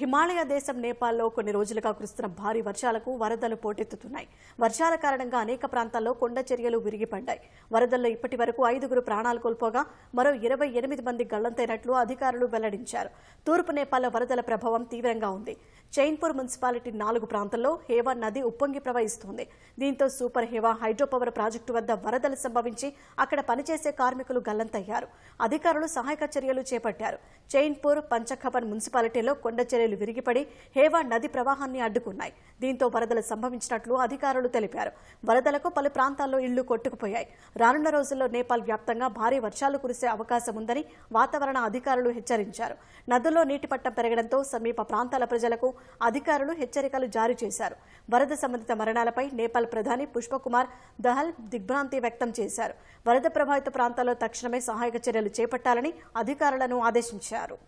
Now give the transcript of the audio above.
హిమాలయ దేశం నేపాల్లో కొన్ని రోజులుగా కురుస్తున్న భారీ వర్షాలకు వరదలు పోటెత్తుతున్నాయి వర్షాల కారణంగా అనేక ప్రాంతాల్లో కొండ చర్యలు విరిగిపడ్డాయి వరదల్లో ఇప్పటి వరకు ఐదుగురు ప్రాణాలు కోల్పోగా మరో ఇరవై ఎనిమిది మంది గల్లంతైనట్లు అధికారులు వెల్లడించారు తూర్పు నేపాల్లో వరదల ప్రభావం తీవ్రంగా ఉంది చైన్పూర్ మున్సిపాలిటీ నాలుగు ప్రాంతాల్లో హేవా నది ఉప్పొంగి ప్రవహిస్తోంది దీంతో సూపర్ హేవా హైడ్రోపవర్ ప్రాజెక్టు వద్ద వరదలు సంభవించి అక్కడ పనిచేసే కార్మికులు గల్లంతయ్యారు అధికారులు సహాయక చర్యలు చేపట్టారు చైన్పూర్ పంచఖబన్ మున్సిపాలిటీలో కొండ చర్యలు విరిగిపడి హేవా నది ప్రవాహాన్ని అడ్డుకున్నాయి దీంతో వరదలు సంభవించినట్లు అధికారులు తెలిపారు వరదలకు పలు ప్రాంతాల్లో ఇళ్లు కొట్టుకుపోయాయి రానున్న రోజుల్లో నేపాల్ వ్యాప్తంగా భారీ వర్షాలు కురిసే అవకాశం ఉందని వాతావరణ అధికారులు హెచ్చరించారు నదుల్లో నీటి పట్టం పెరగడంతో సమీప ప్రాంతాల ప్రజలకు అధికారులు హెచ్చరికలు జారీ చేశారు వరద సంబంధిత మరణాలపై నేపాల్ ప్రధాని పుష్పకుమార్ దహల్ దిగ్భ్రాంతి వ్యక్తం చేశారు వరద ప్రభావిత ప్రాంతాల్లో తక్షణమే సహాయక చర్యలు చేపట్టాలని అధికారులను ఆదేశించారు